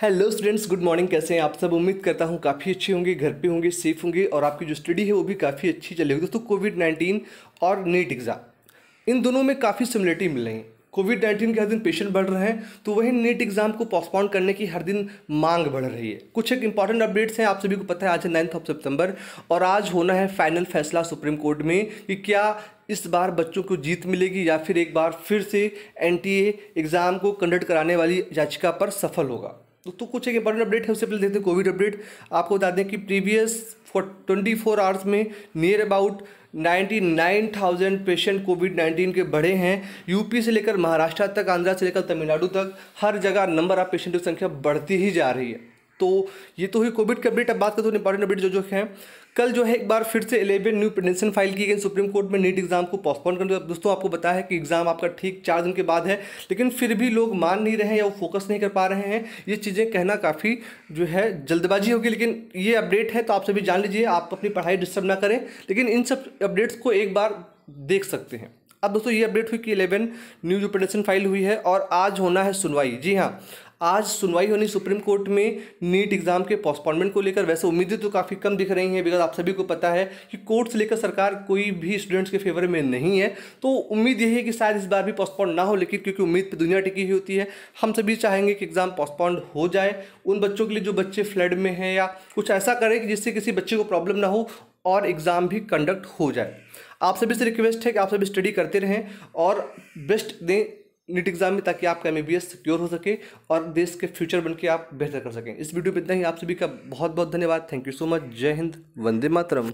hello students good morning कैसे हैं आप सब उम्मीद करता हूं काफ़ी अच्छे होंगे घर पे होंगे सेफ होंगे और आपकी जो स्टडी है वो भी काफ़ी अच्छी चलेगी दोस्तों कोविड नाइन्टीन और नीट एग्ज़ाम इन दोनों में काफ़ी सिमिलरिटी मिल रही है कोविड नाइन्टीन के हर दिन पेशेंट बढ़ रहे हैं तो वहीं नीट एग्ज़ाम को पोस्टपोन करने की हर दिन मांग बढ़ रही है कुछ एक इंपॉर्टेंट अपडेट्स हैं आप सभी को पता है आज है नाइन्थ ऑफ सितंबर और आज होना है फाइनल फैसला सुप्रीम कोर्ट में कि क्या इस बार बच्चों को जीत मिलेगी या फिर एक बार फिर से एन एग्ज़ाम को कंडक्ट कराने वाली याचिका पर सफल होगा तो कुछ एक इंपॉर्टेंट अपडेट है उससे पहले देखते हैं कोविड अपडेट आपको बता दें कि previous for twenty four hours में near about ninety nine thousand patient COVID nineteen के बढ़े हैं यूपी से लेकर महाराष्ट्र तक आंध्रा से लेकर तमिलनाडु तक हर जगह नंबर ऑफ पेशेंट की संख्या बढ़ती ही जा रही है तो ये तो हुई कोविड के अपडेट अब बात करते हैं इंपॉर्टेंट अपडेट जो जो है कल जो है एक बार फिर से इलेवन न्यू पिटिशन फाइल की गई सुप्रीम कोर्ट में नीट एग्जाम को पोस्टपोन कर दिया दोस्तों आपको बताया है कि एग्जाम आपका ठीक चार दिन के बाद है लेकिन फिर भी लोग मान नहीं रहे हैं या वो फोकस नहीं कर पा रहे हैं ये चीज़ें कहना काफ़ी जो है जल्दबाजी होगी लेकिन ये अपडेट है तो आप सभी जान लीजिए आप अपनी पढ़ाई डिस्टर्ब ना करें लेकिन इन सब अपडेट्स को एक बार देख सकते हैं अब दोस्तों ये अपडेट हुई कि इलेवन न्यू जो पिटिशन फाइल हुई है और आज होना है सुनवाई जी हाँ आज सुनवाई होनी सुप्रीम कोर्ट में नीट एग्ज़ाम के पोस्टपोनमेंट को लेकर वैसे उम्मीदें तो काफ़ी कम दिख रही हैं बिकॉज आप सभी को पता है कि कोर्ट से लेकर सरकार कोई भी स्टूडेंट्स के फेवर में नहीं है तो उम्मीद यही है कि शायद इस बार भी पोस्टपोन ना हो लेकिन क्योंकि उम्मीद पर दुनिया टिकी हुई होती है हम सभी चाहेंगे कि एग्ज़ाम पोस्टपोन हो जाए उन बच्चों के लिए जो बच्चे फ्लड में हैं या कुछ ऐसा करें कि जिससे किसी बच्चे को प्रॉब्लम ना हो और एग्ज़ाम भी कंडक्ट हो जाए आप सभी से रिक्वेस्ट है कि आप सभी स्टडी करते रहें और बेस्ट दें नीट एग्जाम में ताकि आपका एम सिक्योर हो सके और देश के फ्यूचर बनकर आप बेहतर कर सकें इस वीडियो पर इतना ही आप सभी का बहुत बहुत धन्यवाद थैंक यू सो मच जय हिंद वंदे मातरम